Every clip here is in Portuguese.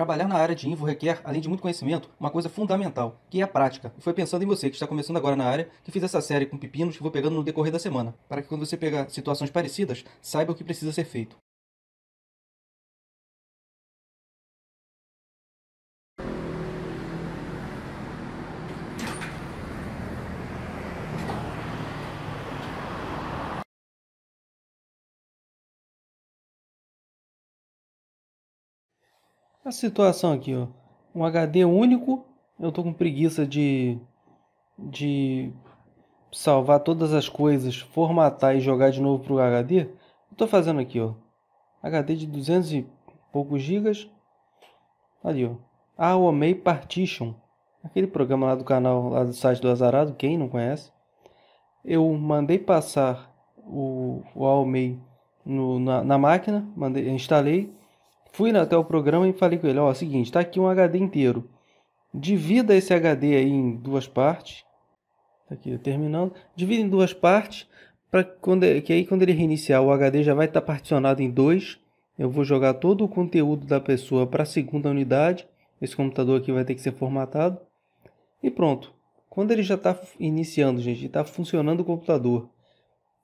Trabalhar na área de Invo requer, além de muito conhecimento, uma coisa fundamental, que é a prática. E foi pensando em você que está começando agora na área, que fiz essa série com pepinos que vou pegando no decorrer da semana, para que quando você pegar situações parecidas, saiba o que precisa ser feito. a situação aqui, ó. Um HD único, eu tô com preguiça de, de salvar todas as coisas, formatar e jogar de novo pro HD. Eu tô fazendo aqui, ó. HD de 200 e poucos gigas. Ali, ó. AOMEI Partition. Aquele programa lá do canal, lá do site do Azarado, quem não conhece. Eu mandei passar o, o AOMEI no, na, na máquina, mandei, instalei Fui até o programa e falei com ele: Ó, oh, seguinte, tá aqui um HD inteiro. Divida esse HD aí em duas partes. Tá aqui, terminando. Divida em duas partes. Pra quando, é, que aí, quando ele reiniciar, o HD já vai estar tá particionado em dois. Eu vou jogar todo o conteúdo da pessoa para a segunda unidade. Esse computador aqui vai ter que ser formatado. E pronto. Quando ele já está iniciando, gente, está funcionando o computador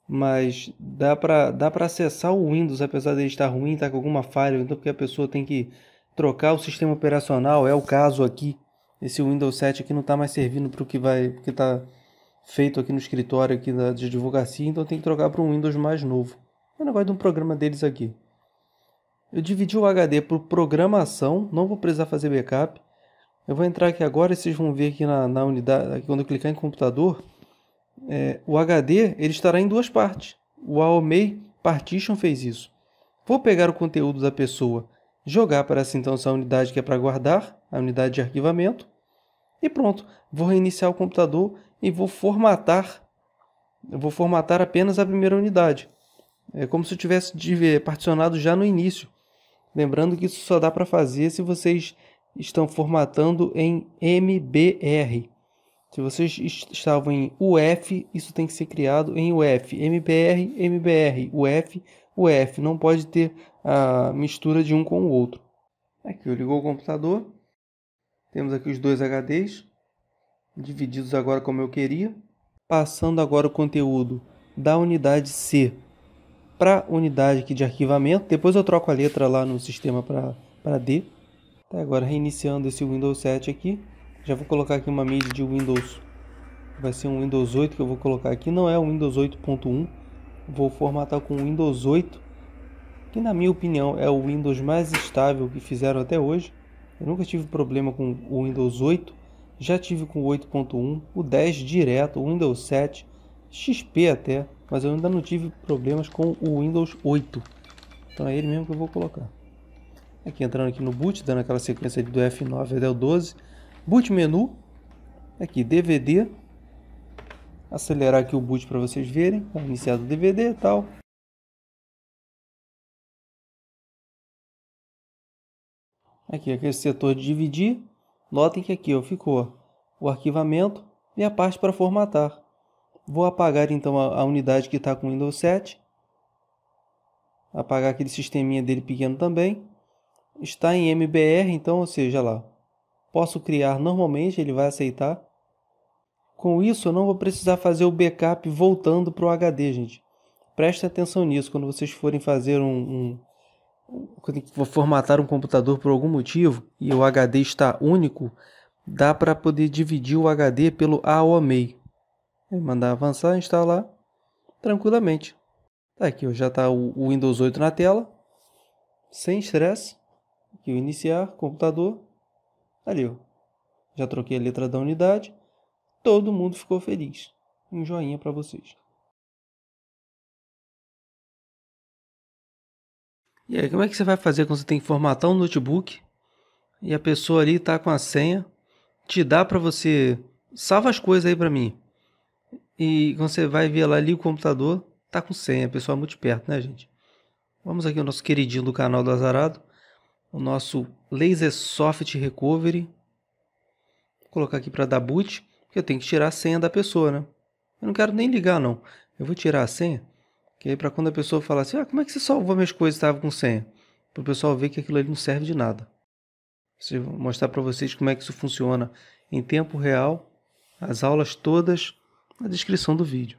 mas dá para dá para acessar o Windows apesar dele estar ruim, estar tá com alguma falha, então porque a pessoa tem que trocar o sistema operacional, é o caso aqui. Esse Windows 7 aqui não está mais servindo para o que vai porque está feito aqui no escritório aqui da de advocacia, então tem que trocar para um Windows mais novo. É um negócio de um programa deles aqui. Eu dividi o HD por programação, não vou precisar fazer backup. Eu vou entrar aqui agora e vocês vão ver aqui na, na unidade, aqui quando eu clicar em computador, é, o HD ele estará em duas partes. O AOMEI Partition fez isso. Vou pegar o conteúdo da pessoa, jogar para essa então essa unidade que é para guardar, a unidade de arquivamento, e pronto. Vou reiniciar o computador e vou formatar. Eu vou formatar apenas a primeira unidade. É como se eu tivesse particionado já no início. Lembrando que isso só dá para fazer se vocês estão formatando em MBR. Se vocês estavam em UF, isso tem que ser criado em UF. MBR, MBR, UF, UF. Não pode ter a mistura de um com o outro. Aqui eu ligou o computador. Temos aqui os dois HDs, divididos agora como eu queria. Passando agora o conteúdo da unidade C para a unidade aqui de arquivamento. Depois eu troco a letra lá no sistema para D. Tá agora reiniciando esse Windows 7 aqui. Já vou colocar aqui uma mídia de Windows. Vai ser um Windows 8 que eu vou colocar aqui. Não é o Windows 8.1. Vou formatar com o Windows 8. Que na minha opinião é o Windows mais estável que fizeram até hoje. Eu nunca tive problema com o Windows 8. Já tive com o 8.1, o 10 direto, o Windows 7, XP até. Mas eu ainda não tive problemas com o Windows 8. Então é ele mesmo que eu vou colocar. Aqui entrando aqui no boot, dando aquela sequência do F9 até o 12 Boot menu, aqui DVD, acelerar aqui o boot para vocês verem, tá iniciado o DVD e tal. Aqui, aqui é o setor de dividir, notem que aqui ó, ficou o arquivamento e a parte para formatar. Vou apagar então a, a unidade que está com Windows 7. Apagar aquele sisteminha dele pequeno também. Está em MBR, então, ou seja, lá, posso criar normalmente, ele vai aceitar. Com isso, eu não vou precisar fazer o backup voltando para o HD, gente. Preste atenção nisso quando vocês forem fazer um, um for formatar um computador por algum motivo e o HD está único, dá para poder dividir o HD pelo AOMEI. Mandar avançar, instalar tranquilamente. Tá aqui, já está o, Windows 8 na tela, sem estresse. Aqui, iniciar, computador. Ali, ó. Já troquei a letra da unidade. Todo mundo ficou feliz. Um joinha para vocês. E aí, como é que você vai fazer quando você tem que formatar um notebook e a pessoa ali tá com a senha, te dá para você, salva as coisas aí para mim. E quando você vai ver lá ali o computador, tá com senha, a pessoa é muito perto, né, gente? Vamos aqui ao nosso queridinho do canal do Azarado, o nosso Laser Soft Recovery. Vou colocar aqui para dar boot, porque eu tenho que tirar a senha da pessoa, né? Eu não quero nem ligar, não. Eu vou tirar a senha, que aí para quando a pessoa falar assim, ah, como é que você salvou minhas coisas estava com senha? Para o pessoal ver que aquilo ali não serve de nada. Vou mostrar para vocês como é que isso funciona em tempo real, as aulas todas na descrição do vídeo.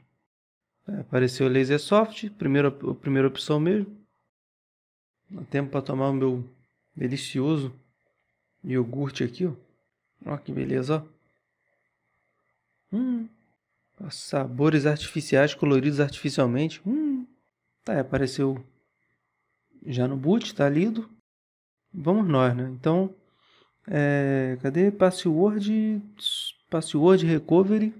É, apareceu o Lasersoft, primeira, a primeira opção mesmo. Dá tempo para tomar o meu Delicioso. Iogurte aqui, ó. Ó que beleza, ó. Hum. Sabores artificiais coloridos artificialmente. Hum. Tá, é, apareceu já no boot, tá lido. Vamos nós, né? Então, é, cadê? Password, password recovery,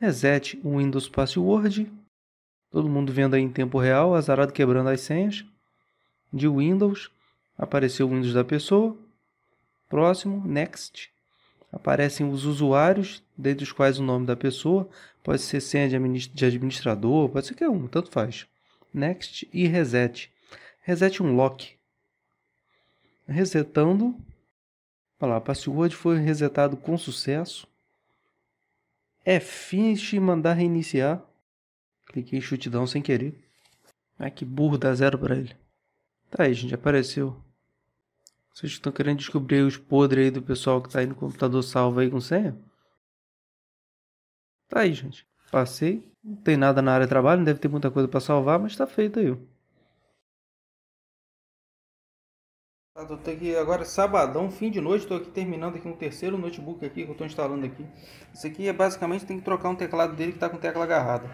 reset o Windows Password. Todo mundo vendo aí em tempo real, azarado quebrando as senhas de Windows. Apareceu o Windows da pessoa. Próximo, Next. Aparecem os usuários, dentre os quais o nome da pessoa. Pode ser senha de administrador, pode ser que é um, tanto faz. Next e Reset. Reset um lock. Resetando. Olha lá, password foi resetado com sucesso. É finish e mandar reiniciar. Cliquei em chutidão sem querer. Ai que burro, dá zero para ele. Tá aí, gente, apareceu vocês estão querendo descobrir os podres aí do pessoal que tá aí no computador salvo aí com senha? Tá aí, gente. Passei. Não tem nada na área de trabalho, não deve ter muita coisa para salvar, mas tá feito aí. Tá, tô aqui agora sabadão, fim de noite, estou aqui terminando aqui um terceiro notebook aqui que eu estou instalando aqui. Isso aqui é basicamente tem que trocar um teclado dele que está com tecla agarrada.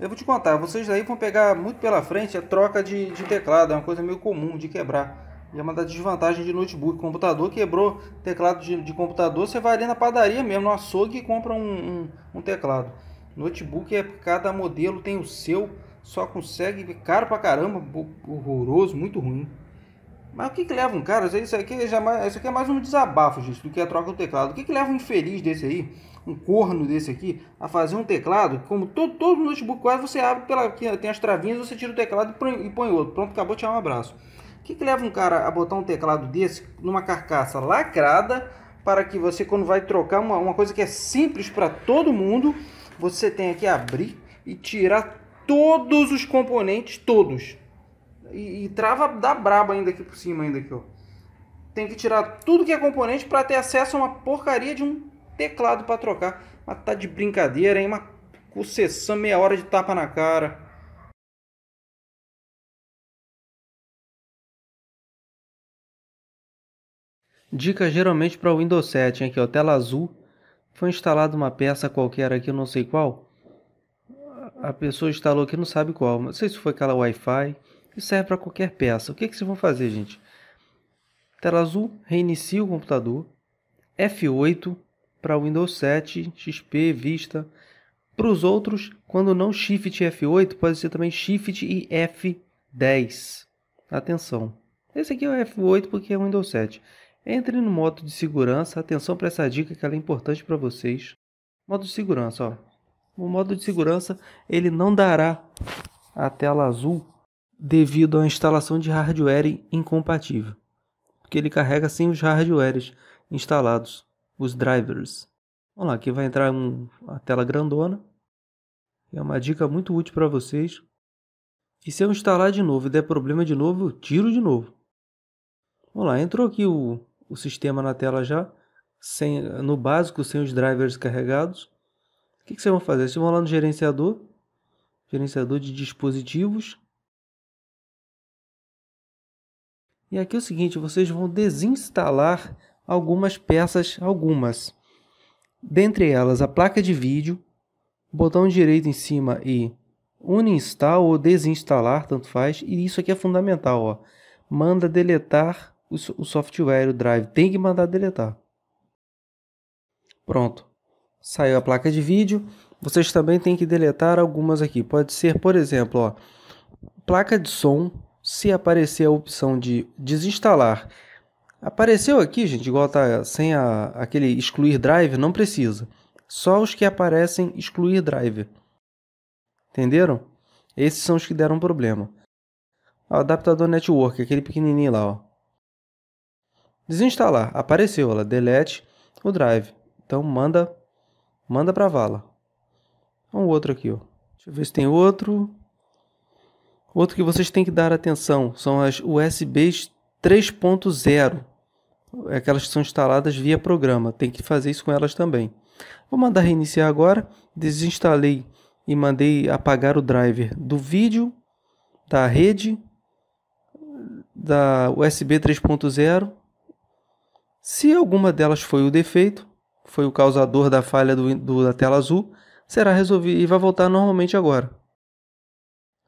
Eu vou te contar, vocês aí vão pegar muito pela frente a troca de, de teclado, é uma coisa meio comum de quebrar. E é uma das desvantagens de notebook. Computador quebrou teclado de, de, computador, você vai ali na padaria mesmo, no açougue e compra um, um, um teclado. Notebook é cada modelo tem o seu, só consegue caro pra caramba, horroroso, muito ruim. Mas o que, que leva um cara? Isso aqui, já, é isso aqui é mais um desabafo, gente, do que a troca do teclado. O que, que leva um infeliz desse aí, um corno desse aqui, a fazer um teclado? Como todo, todo notebook quase você abre pela. Tem as travinhas, você tira o teclado e põe, e põe outro. Pronto, acabou, tchau, um abraço que, que leva um cara a botar um teclado desse numa carcaça lacrada para que você, quando vai trocar uma, uma coisa que é simples para todo mundo, você tenha que abrir e tirar todos os componentes, todos. E, e trava da braba ainda aqui por cima, ainda aqui, ó. Tem que tirar tudo que é componente para ter acesso a uma porcaria de um teclado para trocar. Mas tá de brincadeira, hein? Uma concessão meia hora de tapa na cara. Dica geralmente para é o Windows 7, aqui ó, tela azul, foi instalada uma peça qualquer aqui, não sei qual, a pessoa instalou aqui, não sabe qual, não sei se foi aquela Wi-Fi, isso serve para qualquer peça. O que, que vocês vão fazer, gente? Tela azul, reinicia o computador, F8 para Windows 7, XP, Vista. Para os outros, quando não Shift F8, pode ser também Shift e F10. Atenção. Esse aqui é o F8 porque é o Windows 7. Entre no modo de segurança, atenção para essa dica que ela é importante para vocês. Modo de segurança, ó. O modo de segurança, ele não dará a tela azul devido à instalação de hardware incompatível, porque ele carrega sim os hardwares instalados, os drivers. Vamos lá, aqui vai entrar um, a tela grandona. É uma dica muito útil para vocês. E se eu instalar de novo e der problema de novo, eu tiro de novo. Vamos lá, entrou aqui o o sistema na tela já, sem, no básico, sem os drivers carregados. O que, que vocês vão fazer? Vocês vão lá no gerenciador, gerenciador de dispositivos. E aqui é o seguinte, vocês vão desinstalar algumas peças, algumas. Dentre elas, a placa de vídeo, botão direito em cima e uninstall ou desinstalar, tanto faz. E isso aqui é fundamental, ó. Manda deletar o, software, o drive, tem que mandar deletar. Pronto. Saiu a placa de vídeo. Vocês também têm que deletar algumas aqui. Pode ser, por exemplo, ó, placa de som. Se aparecer a opção de desinstalar, apareceu aqui, gente, igual tá sem a, aquele excluir drive, não precisa. Só os que aparecem excluir drive. Entenderam? Esses são os que deram problema. O adaptador network, aquele pequenininho lá, ó. Desinstalar. Apareceu ela. Delete o drive. Então manda manda para vala. Um então, outro aqui, ó. Deixa eu ver se tem outro. Outro que vocês têm que dar atenção são as USBs 3.0. É aquelas que são instaladas via programa. Tem que fazer isso com elas também. Vou mandar reiniciar agora. Desinstalei e mandei apagar o driver do vídeo, da rede, da USB 3.0 se alguma delas foi o defeito, foi o causador da falha do, do, da tela azul, será resolvido e vai voltar normalmente agora.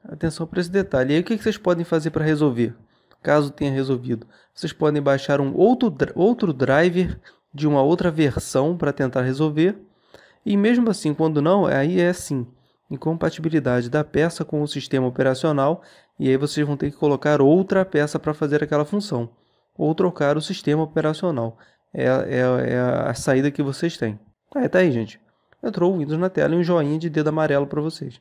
Atenção para esse detalhe. E aí, o que vocês podem fazer para resolver? Caso tenha resolvido, vocês podem baixar um outro, outro driver de uma outra versão para tentar resolver. E mesmo assim, quando não, aí é assim: incompatibilidade da peça com o sistema operacional, e aí vocês vão ter que colocar outra peça para fazer aquela função ou trocar o sistema operacional. É, é, é a saída que vocês têm. Tá, é, tá aí, gente. Entrou o Windows na tela e um joinha de dedo amarelo para vocês.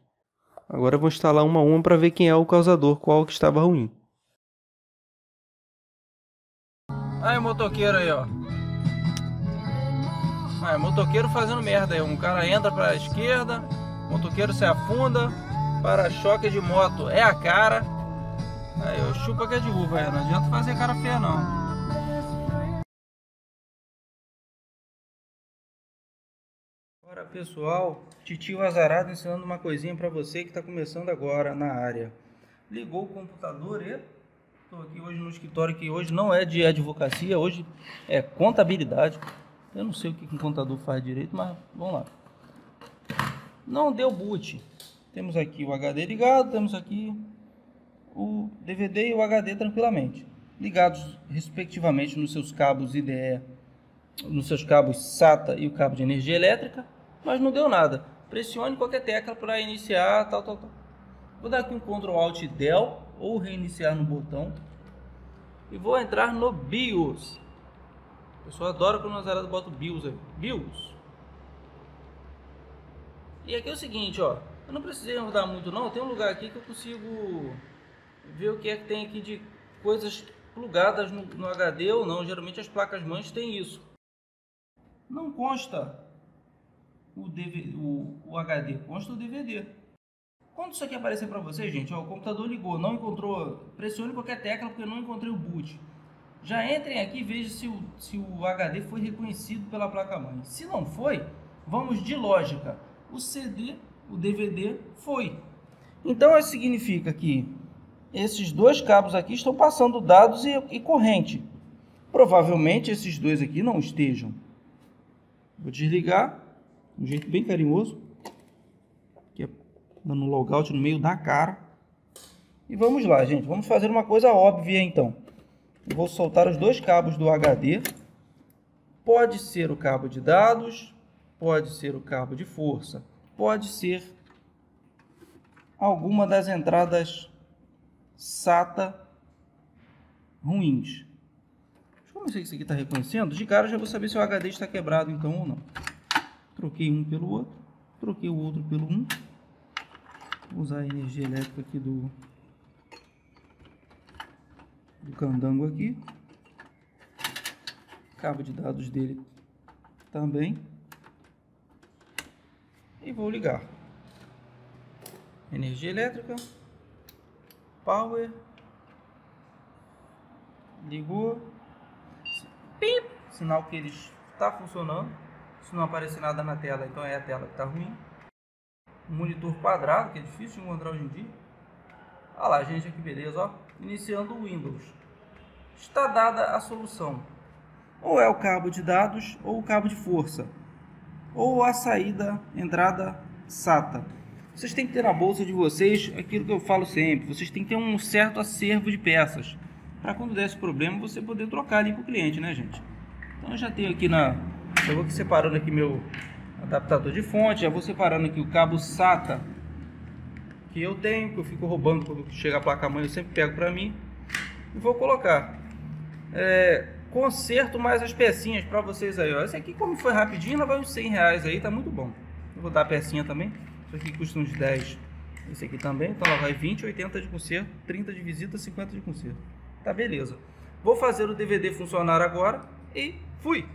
Agora eu vou instalar uma a uma para ver quem é o causador, qual que estava ruim. Aí, motoqueiro aí, ó. Aí, motoqueiro fazendo merda aí. Um cara entra para a esquerda, motoqueiro se afunda, para-choque de moto é a cara. Aí, eu chupa que é de uva, não adianta fazer cara feia não. Ora pessoal, titio azarado ensinando uma coisinha para você que está começando agora na área. Ligou o computador e estou aqui hoje no escritório que hoje não é de advocacia, hoje é contabilidade. Eu não sei o que um contador faz direito, mas vamos lá. Não deu boot. Temos aqui o HD ligado, temos aqui o DVD e o HD tranquilamente, ligados respectivamente nos seus cabos IDE, nos seus cabos SATA e o cabo de energia elétrica, mas não deu nada. Pressione qualquer tecla para iniciar, tal, tal, tal. Vou dar aqui um Ctrl Alt Del ou reiniciar no botão e vou entrar no BIOS. O pessoal adora quando o Nazarado bota o BIOS aí. BIOS. E aqui é o seguinte, ó. Eu não precisei mudar muito não, tem um lugar aqui que eu consigo ver o que é que tem aqui de coisas plugadas no, no HD ou não. Geralmente as placas mães têm isso. Não consta o, DVD, o, o HD, consta o DVD. Quando isso aqui aparecer para vocês, gente, ó, o computador ligou, não encontrou, pressione qualquer tecla porque não encontrei o boot. Já entrem aqui e vejam se o, se o HD foi reconhecido pela placa-mãe. Se não foi, vamos de lógica. O CD, o DVD foi. Então isso significa que esses dois cabos aqui estão passando dados e, e corrente. Provavelmente esses dois aqui não estejam. Vou desligar de um jeito bem carinhoso, que é dando um logout no meio da cara. E vamos lá, gente. Vamos fazer uma coisa óbvia, então. Eu vou soltar os dois cabos do HD. Pode ser o cabo de dados, pode ser o cabo de força, pode ser alguma das entradas SATA ruins. Como eu que isso aqui está reconhecendo, de cara eu já vou saber se o HD está quebrado então ou não. Troquei um pelo outro, troquei o outro pelo um. Vou usar a energia elétrica aqui do, do candango aqui. Cabo de dados dele também. E vou ligar. Energia elétrica. Power. Ligou. Pip! Sinal que ele está funcionando. Se não aparecer nada na tela, então é a tela que está ruim. monitor quadrado, que é difícil de encontrar hoje em dia. Olha lá, gente, que beleza, ó. Iniciando o Windows. Está dada a solução. Ou é o cabo de dados ou o cabo de força. Ou a saída, entrada SATA. Vocês têm que ter na bolsa de vocês aquilo que eu falo sempre, vocês têm que ter um certo acervo de peças para quando der esse problema você poder trocar ali para o cliente, né, gente? Então eu já tenho aqui na... Eu vou separando aqui meu adaptador de fonte, já vou separando aqui o cabo SATA que eu tenho, que eu fico roubando quando chega a placa-mãe, eu sempre pego para mim e vou colocar. É, conserto mais as pecinhas para vocês aí, ó. Esse aqui como foi rapidinho, ela vai uns 100 reais aí, tá muito bom. Eu vou dar a pecinha também. Isso aqui custa uns 10. Esse aqui também. Então ela vai 20, 80 de conserto, 30 de visita, 50 de conserto. Tá beleza. Vou fazer o DVD funcionar agora e fui!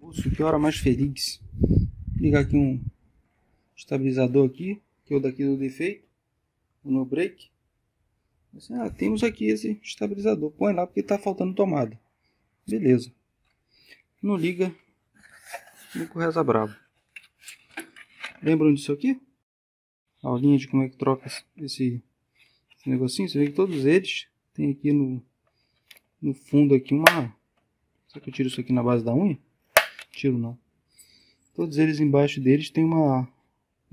Moço, que hora mais feliz. Vou ligar aqui um estabilizador aqui, que é o daqui do defeito, no break. Assim, ah, temos aqui esse estabilizador. Põe lá porque está faltando tomada. Beleza. Não liga. Nico reza bravo. Lembram disso aqui? A aulinha de como é que troca esse, esse negocinho. Você vê que todos eles tem aqui no, no fundo aqui uma... Será que eu tiro isso aqui na base da unha? Tiro não. Todos eles embaixo deles tem uma, um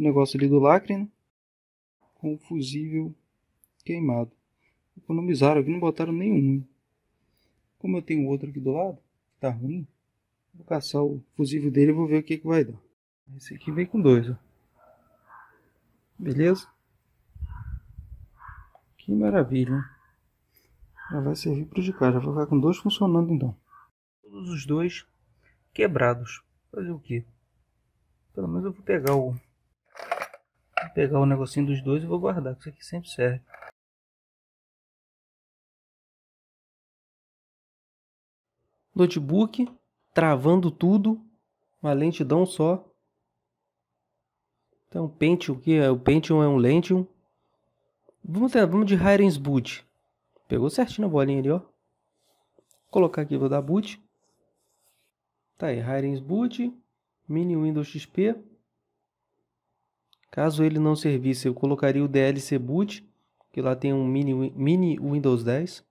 negócio ali do lacre, né? Com o fusível queimado. Economizaram aqui, não botaram nenhum. Como eu tenho outro aqui do lado, que tá ruim, Vou caçar o fusível dele e vou ver o que, que vai dar. Esse aqui vem com dois, ó. Beleza? Que maravilha, Já vai servir para indicar, já vai ficar com dois funcionando então. Todos os dois quebrados. Fazer o que? Pelo menos eu vou pegar o... Vou pegar o negocinho dos dois e vou guardar, que isso aqui sempre serve. Notebook, travando tudo, uma lentidão só. Então, Pentium, que é? O Pentium é um Lentium. Vamos, vamos de Hiren's Boot. Pegou certinho a bolinha ali, ó. Vou colocar aqui, vou dar boot. Tá aí, Hiren's Boot, Mini Windows XP. Caso ele não servisse, eu colocaria o DLC Boot, que lá tem um Mini, mini Windows 10.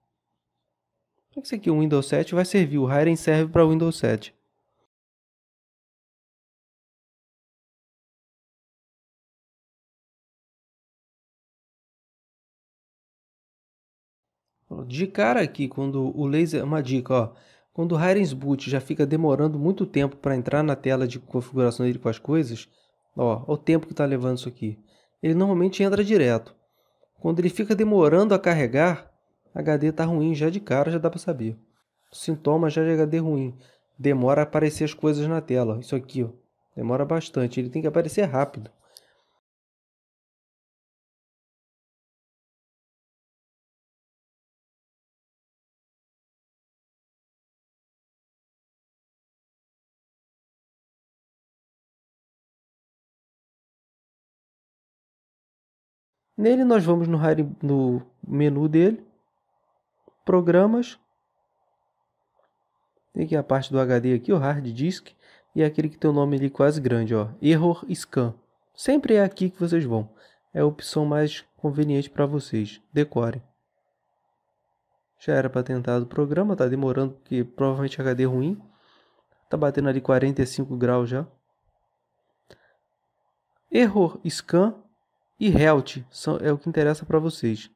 É Esse aqui, o Windows 7, vai servir. O Hiring serve para o Windows 7. De cara aqui, quando o laser, uma dica, ó, quando o Hirings Boot já fica demorando muito tempo para entrar na tela de configuração dele com as coisas, ó, o tempo que está levando isso aqui. Ele normalmente entra direto. Quando ele fica demorando a carregar, HD tá ruim já é de cara, já dá para saber. Sintoma já é de HD ruim. Demora a aparecer as coisas na tela. Isso aqui, ó. Demora bastante. Ele tem que aparecer rápido. Nele nós vamos no, no menu dele programas. Tem aqui a parte do HD aqui, o hard disk, e é aquele que tem o um nome ali quase grande, ó, error scan. Sempre é aqui que vocês vão. É a opção mais conveniente para vocês. Decorem. Já era para tentar do programa, tá demorando porque provavelmente HD é ruim. Tá batendo ali 45 graus já. Error scan e health são, é o que interessa para vocês.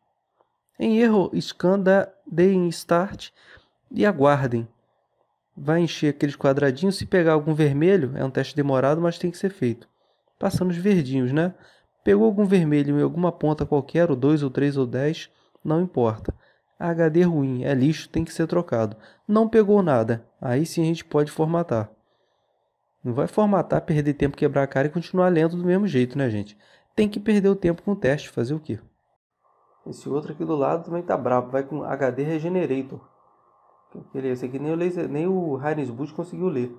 Em erro, escanda, deem start e aguardem. Vai encher aqueles quadradinhos. Se pegar algum vermelho, é um teste demorado, mas tem que ser feito. Passando os verdinhos, né? Pegou algum vermelho em alguma ponta qualquer, ou 2 ou 3 ou 10, não importa. HD ruim, é lixo, tem que ser trocado. Não pegou nada, aí sim a gente pode formatar. Não vai formatar, perder tempo, quebrar a cara e continuar lendo do mesmo jeito, né, gente? Tem que perder o tempo com o teste, fazer o quê? Esse outro aqui do lado também tá bravo Vai com HD Regenerator. Esse aqui nem o, laser, nem o Heinz Boot conseguiu ler.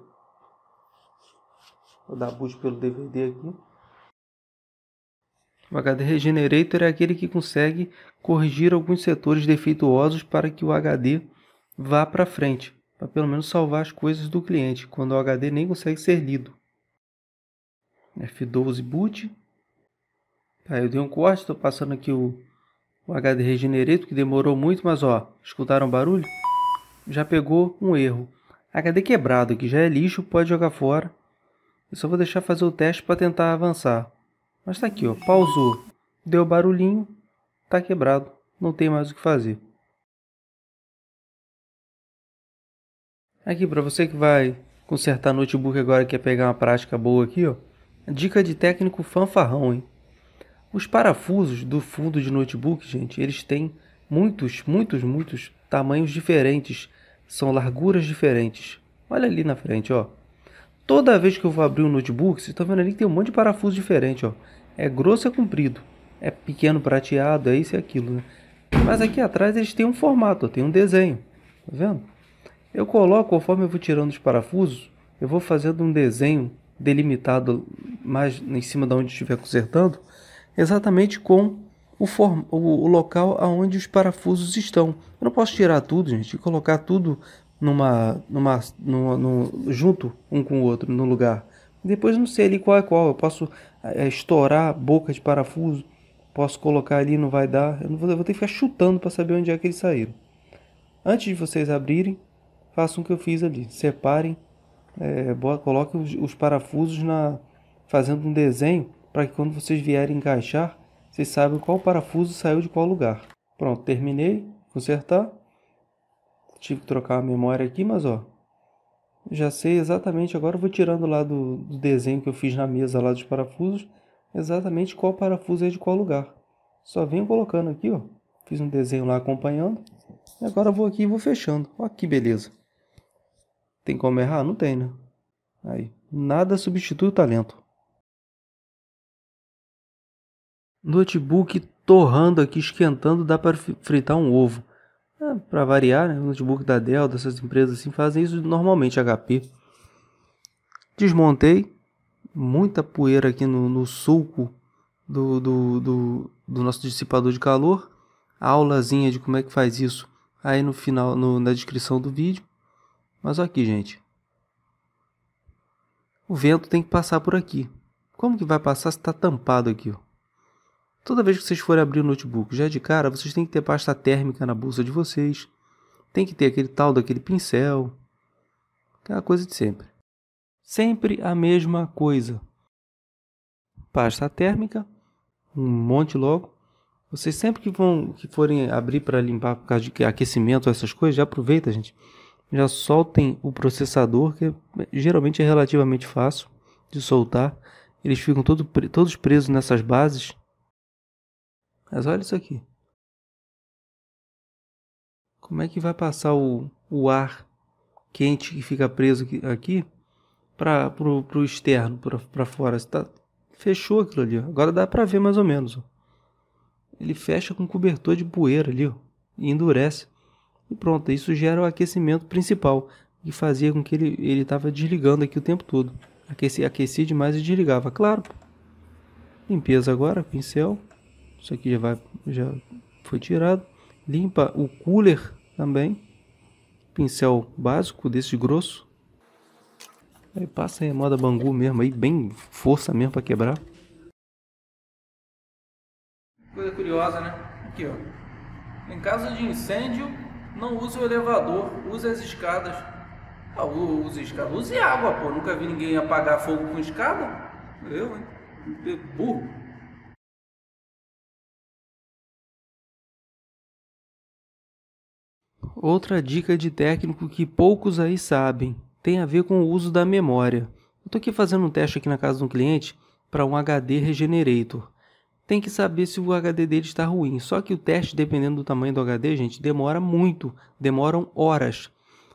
Vou dar boot pelo DVD aqui. O HD Regenerator é aquele que consegue corrigir alguns setores defeituosos para que o HD vá para frente, para pelo menos salvar as coisas do cliente, quando o HD nem consegue ser lido. F12 boot. Tá, eu dei um corte, estou passando aqui o, o HD Regenerator, que demorou muito, mas ó, escutaram o barulho? Já pegou um erro. HD quebrado, que já é lixo, pode jogar fora. Eu só vou deixar fazer o teste para tentar avançar. Mas tá aqui, ó, pausou, deu barulhinho, tá quebrado, não tem mais o que fazer. Aqui para você que vai consertar notebook agora quer pegar uma prática boa aqui, ó. Dica de técnico fanfarrão, hein? Os parafusos do fundo de notebook, gente, eles têm muitos, muitos, muitos tamanhos diferentes. São larguras diferentes. Olha ali na frente, ó. Toda vez que eu vou abrir um notebook, vocês estão vendo ali que tem um monte de parafuso diferente, ó. É grosso, é comprido. É pequeno, prateado, é isso e aquilo, né? Mas aqui atrás eles têm um formato, ó, tem um desenho. Tá vendo? Eu coloco, conforme eu vou tirando os parafusos, eu vou fazendo um desenho delimitado mais em cima de onde estiver consertando, exatamente com o, form... o local aonde os parafusos estão. Eu não posso tirar tudo, gente, e colocar tudo numa, numa, numa, junto um com o outro no lugar. Depois não sei ali qual é qual. Eu posso é, estourar boca de parafuso, posso colocar ali, não vai dar. Eu, não vou, eu vou ter que ficar chutando para saber onde é que eles saíram. Antes de vocês abrirem, façam o que eu fiz ali. Separem, é, coloquem os, os parafusos na fazendo um desenho para que quando vocês vierem encaixar, vocês saibam qual parafuso saiu de qual lugar. Pronto, terminei, consertar. Tive que trocar a memória aqui, mas ó, já sei exatamente, agora vou tirando lá do, do desenho que eu fiz na mesa lá dos parafusos, exatamente qual parafuso é de qual lugar. Só venho colocando aqui, ó, fiz um desenho lá acompanhando, e agora vou aqui e vou fechando. Olha que beleza. Tem como errar? Não tem, né? Aí, nada substitui o talento. Notebook torrando aqui, esquentando, dá para fritar um ovo. É, para variar, né? notebook da Dell, dessas empresas assim, fazem isso normalmente, HP. Desmontei, muita poeira aqui no, no sulco do, do, do, do, nosso dissipador de calor. A aulazinha de como é que faz isso aí no final, no, na descrição do vídeo. Mas aqui, gente. O vento tem que passar por aqui. Como que vai passar se está tampado aqui, ó? Toda vez que vocês forem abrir o notebook já de cara, vocês têm que ter pasta térmica na bolsa de vocês, tem que ter aquele tal daquele pincel, aquela é coisa de sempre. Sempre a mesma coisa. Pasta térmica, um monte logo. Vocês sempre que vão que forem abrir para limpar por causa de aquecimento, essas coisas, já aproveita, gente. Já soltem o processador, que geralmente é relativamente fácil de soltar. Eles ficam todo, todos presos nessas bases mas olha isso aqui. Como é que vai passar o, o ar quente que fica preso aqui para pro, pro externo, para fora? Tá, fechou aquilo ali. Ó. Agora dá para ver mais ou menos. Ó. Ele fecha com um cobertor de poeira ali ó, e endurece. E pronto, isso gera o aquecimento principal, que fazia com que ele ele estava desligando aqui o tempo todo. Aquecia, aquecia demais e desligava, claro. Limpeza agora, pincel. Isso aqui já, vai, já foi tirado. Limpa o cooler também. Pincel básico, desse grosso. Aí passa aí a moda bangu mesmo aí, bem força mesmo para quebrar. Coisa curiosa, né? Aqui, ó. Em caso de incêndio, não use o elevador, use as escadas. Ah, use escada, use água, pô. Nunca vi ninguém apagar fogo com escada. Eu, hein? Burro. Outra dica de técnico que poucos aí sabem tem a ver com o uso da memória. Eu tô aqui fazendo um teste aqui na casa de um cliente para um HD Regenerator. Tem que saber se o HD dele está ruim. Só que o teste, dependendo do tamanho do HD, gente, demora muito, demoram horas.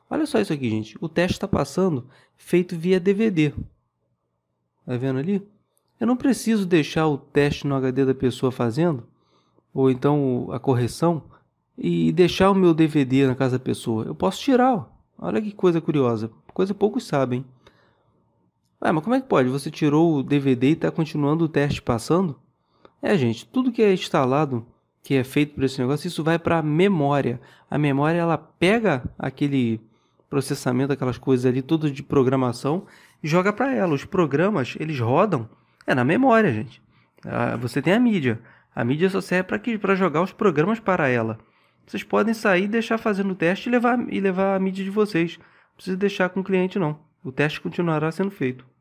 Olha só isso aqui, gente. O teste está passando feito via DVD. Está vendo ali? Eu não preciso deixar o teste no HD da pessoa fazendo, ou então a correção, e deixar o meu DVD na casa da pessoa. Eu posso tirar, ó. Olha que coisa curiosa. Coisa poucos sabem. Ah, mas como é que pode? Você tirou o DVD e está continuando o teste passando? É, gente, tudo que é instalado, que é feito por esse negócio, isso vai para a memória. A memória, ela pega aquele processamento, aquelas coisas ali, tudo de programação, e joga para ela. Os programas, eles rodam, é na memória, gente. Ah, você tem a mídia. A mídia só serve para jogar os programas para ela. Vocês podem sair, deixar fazendo o teste e levar, e levar a mídia de vocês. Não precisa deixar com o cliente, não. O teste continuará sendo feito.